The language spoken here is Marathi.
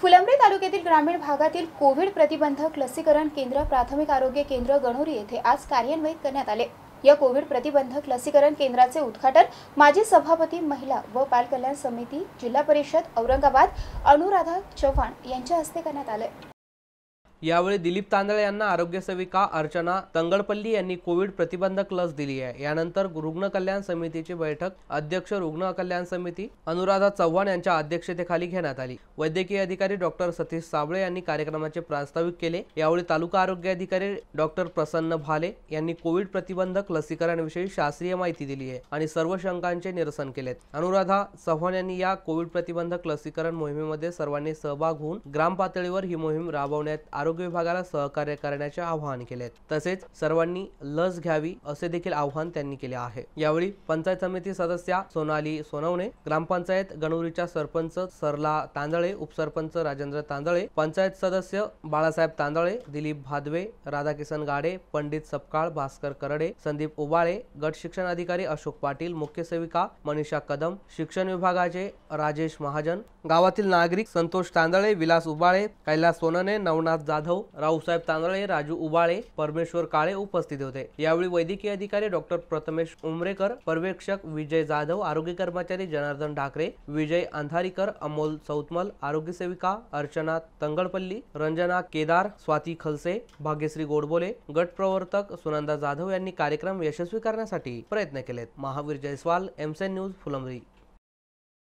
फुलंब्री तालुक्यातील ग्रामीण भागातील कोविड प्रतिबंधक लसीकरण केंद्र प्राथमिक आरोग्य केंद्र गणोरी येथे आज कार्यान्वित करण्यात आले या कोविड प्रतिबंधक लसीकरण केंद्राचे उद्घाटन माजी सभापती महिला व बालकल्याण समिती जिल्हा परिषद औरंगाबाद अनुराधा चव्हाण यांच्या हस्ते करण्यात आले यावेळी दिलीप तांदळे यांना आरोग्य सेविका अर्चना तंगडपल्ली यांनी कोविड प्रतिबंधक लस दिली आहे यानंतर रुग्ण कल्याण समितीची बैठक अध्यक्ष रुग्ण कल्याण समिती अनुराधा चव्हाण यांच्या अध्यक्षतेखाली घेण्यात आली वैद्यकीय अधिकारी डॉक्टर सतीश साबळे यांनी कार्यक्रमाचे प्रास्ताविक केले यावेळी तालुका आरोग्य अधिकारी डॉक्टर प्रसन्न भाले यांनी कोविड प्रतिबंधक लसीकरणाविषयी शास्त्रीय माहिती दिली आहे आणि सर्व शंकांचे निरसन केले अनुराधा चव्हाण यांनी या कोविड प्रतिबंधक लसीकरण मोहिमेमध्ये सर्वांनी सहभाग होऊन ग्राम ही मोहीम राबवण्यात आली आरोग्य विभागाला सहकार्य करण्याचे आवाहन केले तसेच सर्वांनी लस घ्यावी असे देखील आवाहन त्यांनी केले आहे यावेळी पंचायत समिती सदस्या सोनाली सोनवणे ग्रामपंचायत गणोरीच्या सरपंच सरला तांदळे उपसरपंच राजेंद्र तांदळे पंचायत सदस्य बाळासाहेब तांदळे दिलीप भादवे राधाकिशन गाडे पंडित सपकाळ भास्कर करडे संदीप उबाळे गट शिक्षण अधिकारी अशोक पाटील मुख्य सेविका मनीषा कदम शिक्षण विभागाचे राजेश महाजन गावातील नागरिक संतोष तांदळे विलास उबाळे कैलास सोनने नवनाथ जाधव रावसाहेब तांदळे राजू उबाळे परमेश्वर काळे उपस्थित होते यावेळी वैद्यकीय अधिकारी डॉक्टर प्रथमेश उमरेकर पर्यवेक्षक विजय जाधव आरोग्य कर्मचारी जनार्दन ढाकरे विजय अंधारीकर अमोल सौतमल आरोग्य सेविका अर्चना तंगळपल्ली रंजना केदार स्वाती खलसे भाग्यश्री गोडबोले गट प्रवर्तक सुनंदा जाधव यांनी कार्यक्रम यशस्वी करण्यासाठी प्रयत्न केलेत महावीर जयस्वाल एमसेन न्यूज फुलंबरी